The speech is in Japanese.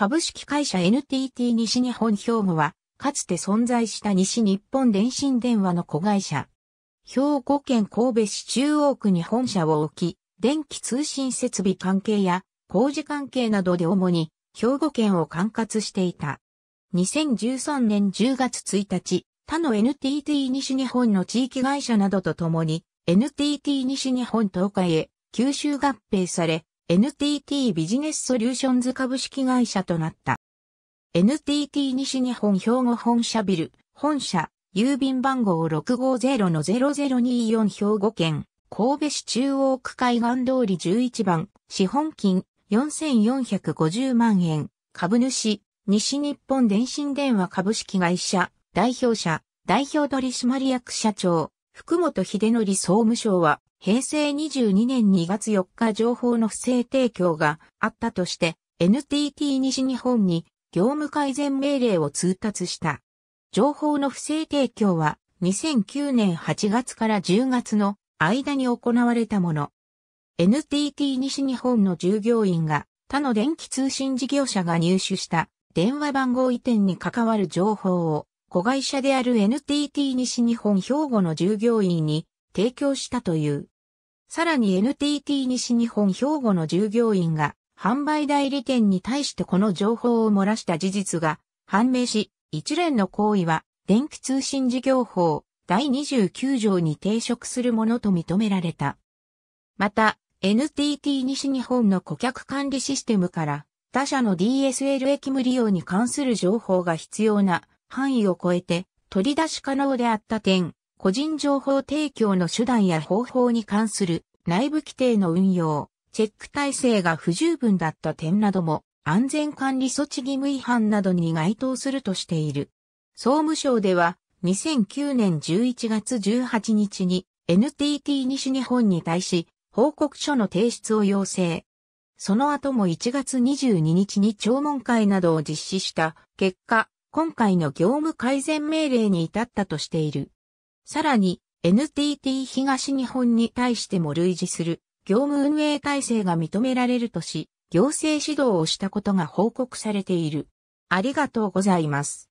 株式会社 NTT 西日本兵庫は、かつて存在した西日本電信電話の子会社。兵庫県神戸市中央区に本社を置き、電気通信設備関係や工事関係などで主に兵庫県を管轄していた。2013年10月1日、他の NTT 西日本の地域会社などとともに NTT 西日本東海へ吸収合併され、NTT ビジネスソリューションズ株式会社となった。NTT 西日本兵庫本社ビル、本社、郵便番号650-0024兵庫県、神戸市中央区海岸通り11番、資本金4450万円、株主、西日本電信電話株式会社、代表者、代表取締役社長、福本秀則総務省は、平成22年2月4日情報の不正提供があったとして、NTT 西日本に業務改善命令を通達した。情報の不正提供は、2009年8月から10月の間に行われたもの。NTT 西日本の従業員が他の電気通信事業者が入手した電話番号移転に関わる情報を子会社である NTT 西日本兵庫の従業員に提供したという。さらに NTT 西日本兵庫の従業員が販売代理店に対してこの情報を漏らした事実が判明し、一連の行為は電気通信事業法第29条に抵触するものと認められた。また、NTT 西日本の顧客管理システムから他社の DSL 駅務利用に関する情報が必要な範囲を超えて取り出し可能であった点、個人情報提供の手段や方法に関する内部規定の運用、チェック体制が不十分だった点なども安全管理措置義務違反などに該当するとしている。総務省では2009年11月18日に NTT 西日本に対し報告書の提出を要請。その後も1月22日に聴聞会などを実施した結果、今回の業務改善命令に至ったとしている。さらに、NTT 東日本に対しても類似する業務運営体制が認められるとし、行政指導をしたことが報告されている。ありがとうございます。